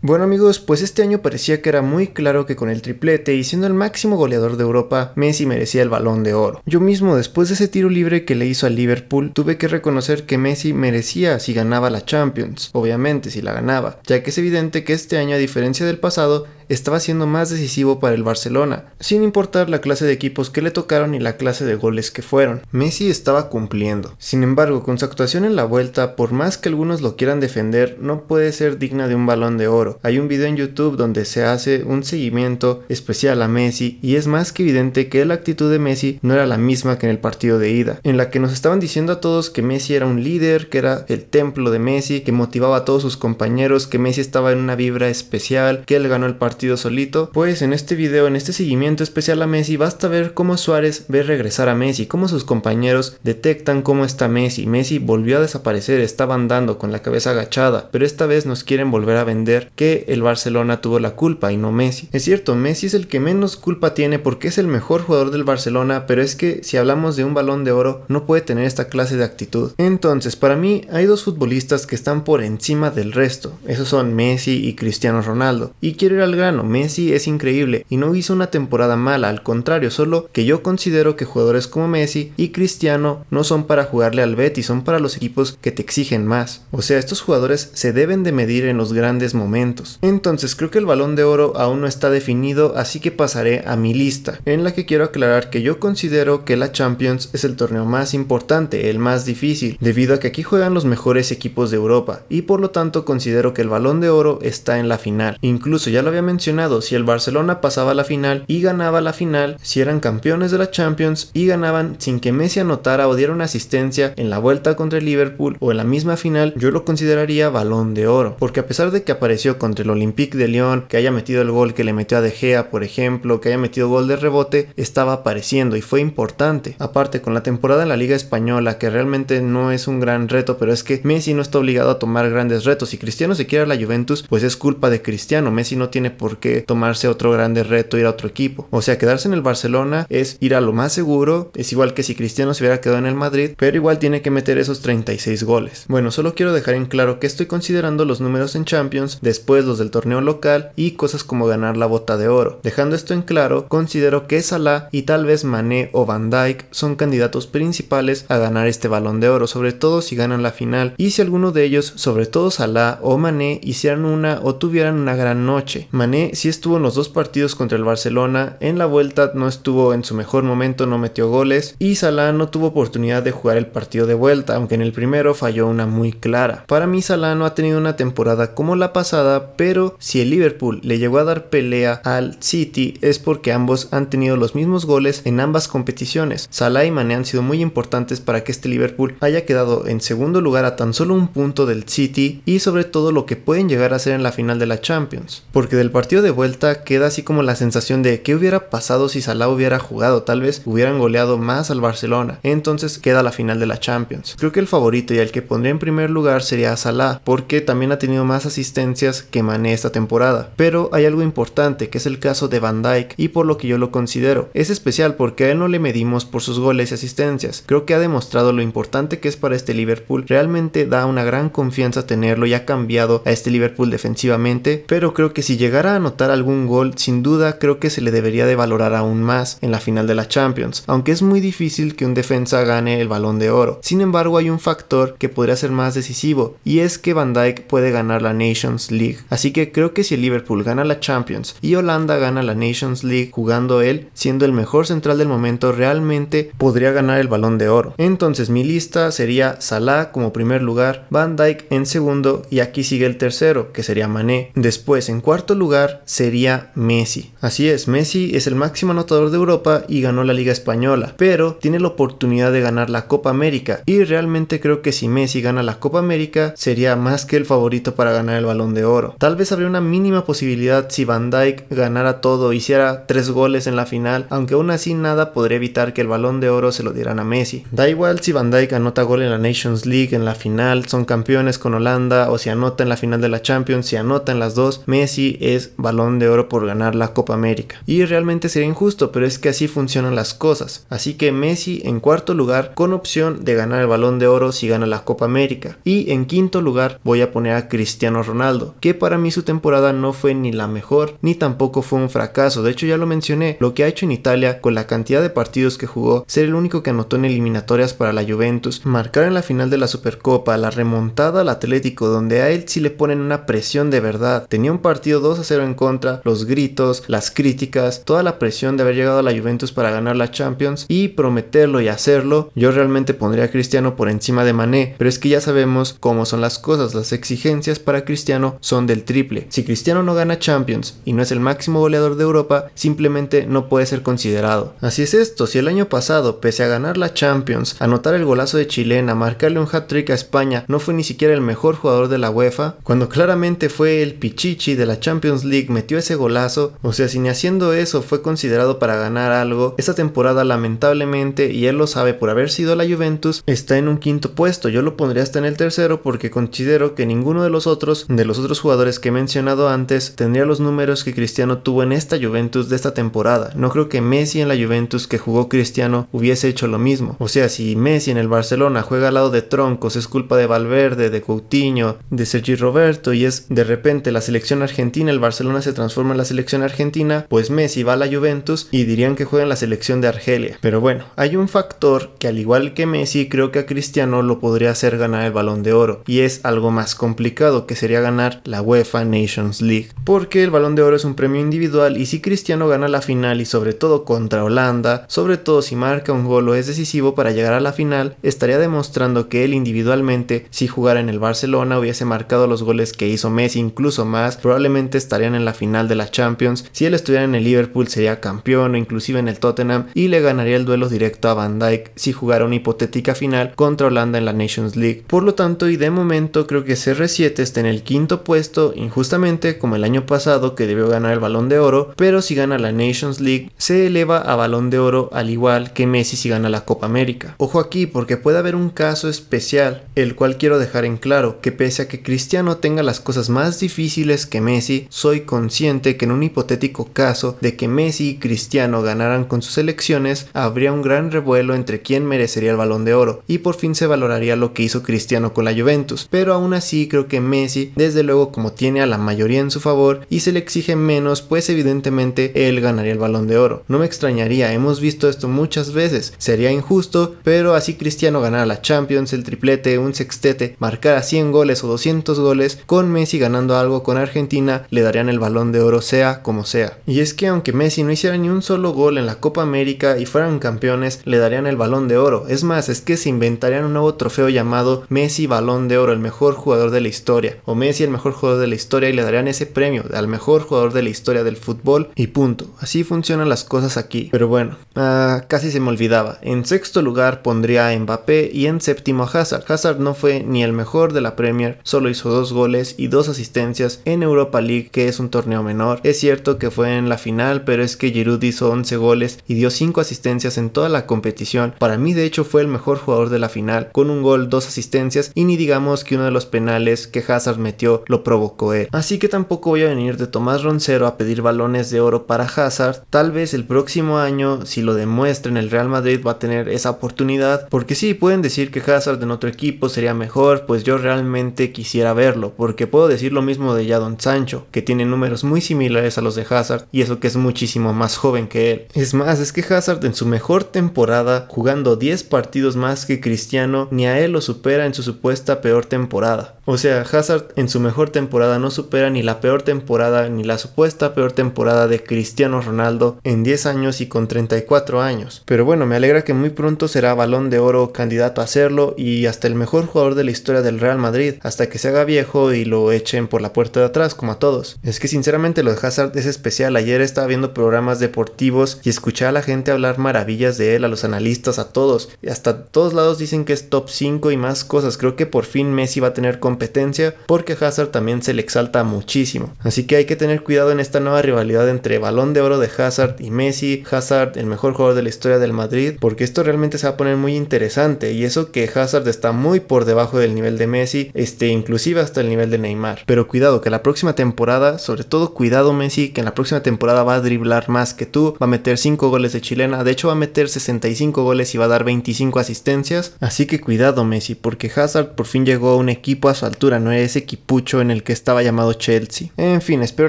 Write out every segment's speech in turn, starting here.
Bueno amigos, pues este año parecía que era muy claro que con el triplete y siendo el máximo goleador de Europa, Messi merecía el balón de oro. Yo mismo después de ese tiro libre que le hizo al Liverpool, tuve que reconocer que Messi merecía si ganaba la Champions, obviamente si la ganaba, ya que es evidente que este año a diferencia del pasado, estaba siendo más decisivo para el Barcelona, sin importar la clase de equipos que le tocaron y la clase de goles que fueron. Messi estaba cumpliendo. Sin embargo, con su actuación en la vuelta, por más que algunos lo quieran defender, no puede ser digna de un balón de oro. Hay un video en YouTube donde se hace un seguimiento especial a Messi y es más que evidente que la actitud de Messi no era la misma que en el partido de ida, en la que nos estaban diciendo a todos que Messi era un líder, que era el templo de Messi, que motivaba a todos sus compañeros, que Messi estaba en una vibra especial, que él ganó el partido partido solito, pues en este video, en este seguimiento especial a Messi, basta ver cómo Suárez ve regresar a Messi, cómo sus compañeros detectan cómo está Messi. Messi volvió a desaparecer, estaba andando con la cabeza agachada, pero esta vez nos quieren volver a vender que el Barcelona tuvo la culpa y no Messi. Es cierto, Messi es el que menos culpa tiene porque es el mejor jugador del Barcelona, pero es que si hablamos de un balón de oro, no puede tener esta clase de actitud. Entonces, para mí hay dos futbolistas que están por encima del resto, esos son Messi y Cristiano Ronaldo. Y quiero ir al gran Messi es increíble y no hizo una temporada mala, al contrario, solo que yo considero que jugadores como Messi y Cristiano no son para jugarle al Betis, son para los equipos que te exigen más. O sea, estos jugadores se deben de medir en los grandes momentos. Entonces, creo que el balón de oro aún no está definido, así que pasaré a mi lista, en la que quiero aclarar que yo considero que la Champions es el torneo más importante, el más difícil, debido a que aquí juegan los mejores equipos de Europa, y por lo tanto considero que el balón de oro está en la final. Incluso ya lo había mencionado mencionado, si el Barcelona pasaba a la final y ganaba la final, si eran campeones de la Champions y ganaban sin que Messi anotara o diera una asistencia en la vuelta contra el Liverpool o en la misma final, yo lo consideraría balón de oro, porque a pesar de que apareció contra el Olympique de Lyon, que haya metido el gol que le metió a De Gea, por ejemplo, que haya metido gol de rebote, estaba apareciendo y fue importante. Aparte, con la temporada en la Liga Española, que realmente no es un gran reto, pero es que Messi no está obligado a tomar grandes retos. Si Cristiano se quiere a la Juventus, pues es culpa de Cristiano. Messi no tiene por por tomarse otro grande reto, ir a otro equipo. O sea, quedarse en el Barcelona es ir a lo más seguro, es igual que si Cristiano se hubiera quedado en el Madrid, pero igual tiene que meter esos 36 goles. Bueno, solo quiero dejar en claro que estoy considerando los números en Champions, después los del torneo local y cosas como ganar la bota de oro. Dejando esto en claro, considero que Salah y tal vez Mané o Van Dijk son candidatos principales a ganar este balón de oro, sobre todo si ganan la final y si alguno de ellos, sobre todo Salah o Mané, hicieran una o tuvieran una gran noche. Mané si estuvo en los dos partidos contra el Barcelona, en la vuelta no estuvo en su mejor momento, no metió goles y Salah no tuvo oportunidad de jugar el partido de vuelta, aunque en el primero falló una muy clara. Para mí Salah no ha tenido una temporada como la pasada, pero si el Liverpool le llegó a dar pelea al City es porque ambos han tenido los mismos goles en ambas competiciones. Salah y Mane han sido muy importantes para que este Liverpool haya quedado en segundo lugar a tan solo un punto del City y sobre todo lo que pueden llegar a hacer en la final de la Champions, porque del partido de vuelta queda así como la sensación de qué hubiera pasado si Salah hubiera jugado, tal vez hubieran goleado más al Barcelona. Entonces queda la final de la Champions. Creo que el favorito y el que pondría en primer lugar sería Salah, porque también ha tenido más asistencias que Mané esta temporada. Pero hay algo importante, que es el caso de Van Dijk y por lo que yo lo considero. Es especial porque a él no le medimos por sus goles y asistencias. Creo que ha demostrado lo importante que es para este Liverpool. Realmente da una gran confianza tenerlo y ha cambiado a este Liverpool defensivamente, pero creo que si llegara anotar algún gol, sin duda creo que se le debería de valorar aún más en la final de la Champions, aunque es muy difícil que un defensa gane el balón de oro. Sin embargo, hay un factor que podría ser más decisivo, y es que Van Dijk puede ganar la Nations League. Así que creo que si el Liverpool gana la Champions y Holanda gana la Nations League jugando él, siendo el mejor central del momento, realmente podría ganar el balón de oro. Entonces mi lista sería Salah como primer lugar, Van Dijk en segundo y aquí sigue el tercero, que sería Mané. Después, en cuarto lugar, sería Messi. Así es, Messi es el máximo anotador de Europa y ganó la Liga Española, pero tiene la oportunidad de ganar la Copa América y realmente creo que si Messi gana la Copa América sería más que el favorito para ganar el Balón de Oro. Tal vez habría una mínima posibilidad si Van Dijk ganara todo, hiciera tres goles en la final, aunque aún así nada podría evitar que el Balón de Oro se lo dieran a Messi. Da igual si Van Dijk anota gol en la Nations League en la final, son campeones con Holanda o si anota en la final de la Champions, si anota en las dos, Messi es balón de oro por ganar la Copa América. Y realmente sería injusto, pero es que así funcionan las cosas. Así que Messi en cuarto lugar con opción de ganar el balón de oro si gana la Copa América. Y en quinto lugar voy a poner a Cristiano Ronaldo, que para mí su temporada no fue ni la mejor ni tampoco fue un fracaso. De hecho ya lo mencioné, lo que ha hecho en Italia con la cantidad de partidos que jugó, ser el único que anotó en eliminatorias para la Juventus, marcar en la final de la Supercopa, la remontada al Atlético donde a él sí le ponen una presión de verdad. Tenía un partido 2 a 0 en contra, los gritos, las críticas, toda la presión de haber llegado a la Juventus para ganar la Champions y prometerlo y hacerlo, yo realmente pondría a Cristiano por encima de Mané, pero es que ya sabemos cómo son las cosas, las exigencias para Cristiano son del triple. Si Cristiano no gana Champions y no es el máximo goleador de Europa, simplemente no puede ser considerado. Así es esto, si el año pasado, pese a ganar la Champions, anotar el golazo de Chilena, marcarle un hat-trick a España, no fue ni siquiera el mejor jugador de la UEFA, cuando claramente fue el pichichi de la Champions League, League metió ese golazo, o sea, si ni haciendo eso fue considerado para ganar algo, esta temporada lamentablemente, y él lo sabe por haber sido la Juventus, está en un quinto puesto, yo lo pondría hasta en el tercero porque considero que ninguno de los otros, de los otros jugadores que he mencionado antes, tendría los números que Cristiano tuvo en esta Juventus de esta temporada. No creo que Messi en la Juventus que jugó Cristiano hubiese hecho lo mismo. O sea, si Messi en el Barcelona juega al lado de troncos, es culpa de Valverde, de Coutinho, de Sergi Roberto y es de repente la selección argentina el Barcelona Barcelona se transforma en la selección argentina, pues Messi va a la Juventus y dirían que juega en la selección de Argelia. Pero bueno, hay un factor que al igual que Messi creo que a Cristiano lo podría hacer ganar el balón de oro y es algo más complicado que sería ganar la UEFA Nations League, porque el balón de oro es un premio individual y si Cristiano gana la final y sobre todo contra Holanda, sobre todo si marca un gol o es decisivo para llegar a la final, estaría demostrando que él individualmente si jugara en el Barcelona hubiese marcado los goles que hizo Messi incluso más, probablemente estaría en la final de la Champions, si él estuviera en el Liverpool sería campeón o inclusive en el Tottenham y le ganaría el duelo directo a Van Dijk si jugara una hipotética final contra Holanda en la Nations League. Por lo tanto y de momento creo que CR7 está en el quinto puesto injustamente como el año pasado que debió ganar el balón de oro, pero si gana la Nations League se eleva a balón de oro al igual que Messi si gana la Copa América. Ojo aquí porque puede haber un caso especial, el cual quiero dejar en claro que pese a que Cristiano tenga las cosas más difíciles que Messi, consciente que en un hipotético caso de que Messi y Cristiano ganaran con sus elecciones, habría un gran revuelo entre quién merecería el balón de oro y por fin se valoraría lo que hizo Cristiano con la Juventus. Pero aún así creo que Messi, desde luego como tiene a la mayoría en su favor y se le exige menos, pues evidentemente él ganaría el balón de oro. No me extrañaría, hemos visto esto muchas veces, sería injusto, pero así Cristiano ganara la Champions, el triplete, un sextete, marcara 100 goles o 200 goles, con Messi ganando algo con Argentina, le daría el balón de oro sea como sea. Y es que aunque Messi no hiciera ni un solo gol en la Copa América y fueran campeones, le darían el balón de oro. Es más, es que se inventarían un nuevo trofeo llamado Messi Balón de Oro, el mejor jugador de la historia. O Messi el mejor jugador de la historia y le darían ese premio al mejor jugador de la historia del fútbol y punto. Así funcionan las cosas aquí. Pero bueno, ah, casi se me olvidaba. En sexto lugar pondría a Mbappé y en séptimo a Hazard. Hazard no fue ni el mejor de la Premier, solo hizo dos goles y dos asistencias en Europa League que es un torneo menor. Es cierto que fue en la final, pero es que Giroud hizo 11 goles y dio 5 asistencias en toda la competición. Para mí de hecho fue el mejor jugador de la final, con un gol, dos asistencias y ni digamos que uno de los penales que Hazard metió lo provocó él. Así que tampoco voy a venir de Tomás Roncero a pedir balones de oro para Hazard. Tal vez el próximo año, si lo en el Real Madrid va a tener esa oportunidad, porque sí, pueden decir que Hazard en otro equipo sería mejor, pues yo realmente quisiera verlo, porque puedo decir lo mismo de Jadon Sancho, que tiene tiene números muy similares a los de Hazard y eso que es muchísimo más joven que él. Es más, es que Hazard en su mejor temporada, jugando 10 partidos más que Cristiano, ni a él lo supera en su supuesta peor temporada. O sea, Hazard en su mejor temporada no supera ni la peor temporada ni la supuesta peor temporada de Cristiano Ronaldo en 10 años y con 34 años. Pero bueno, me alegra que muy pronto será balón de oro candidato a hacerlo y hasta el mejor jugador de la historia del Real Madrid, hasta que se haga viejo y lo echen por la puerta de atrás como a todos. Es que sinceramente lo de Hazard es especial. Ayer estaba viendo programas deportivos y escuchaba a la gente hablar maravillas de él, a los analistas, a todos. Y hasta todos lados dicen que es top 5 y más cosas. Creo que por fin Messi va a tener competencia porque Hazard también se le exalta muchísimo. Así que hay que tener cuidado en esta nueva rivalidad entre balón de oro de Hazard y Messi. Hazard, el mejor jugador de la historia del Madrid, porque esto realmente se va a poner muy interesante. Y eso que Hazard está muy por debajo del nivel de Messi, este, inclusive hasta el nivel de Neymar. Pero cuidado, que la próxima temporada sobre todo, cuidado Messi, que en la próxima temporada va a driblar más que tú, va a meter 5 goles de chilena, de hecho va a meter 65 goles y va a dar 25 asistencias. Así que cuidado Messi, porque Hazard por fin llegó a un equipo a su altura, no es ese equipucho en el que estaba llamado Chelsea. En fin, espero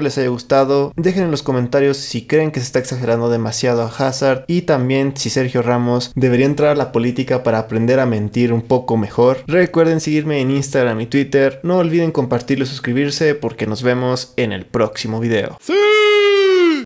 les haya gustado. Dejen en los comentarios si creen que se está exagerando demasiado a Hazard y también si Sergio Ramos debería entrar a la política para aprender a mentir un poco mejor. Recuerden seguirme en Instagram y Twitter. No olviden compartirlo y suscribirse porque nos vemos en el próximo video.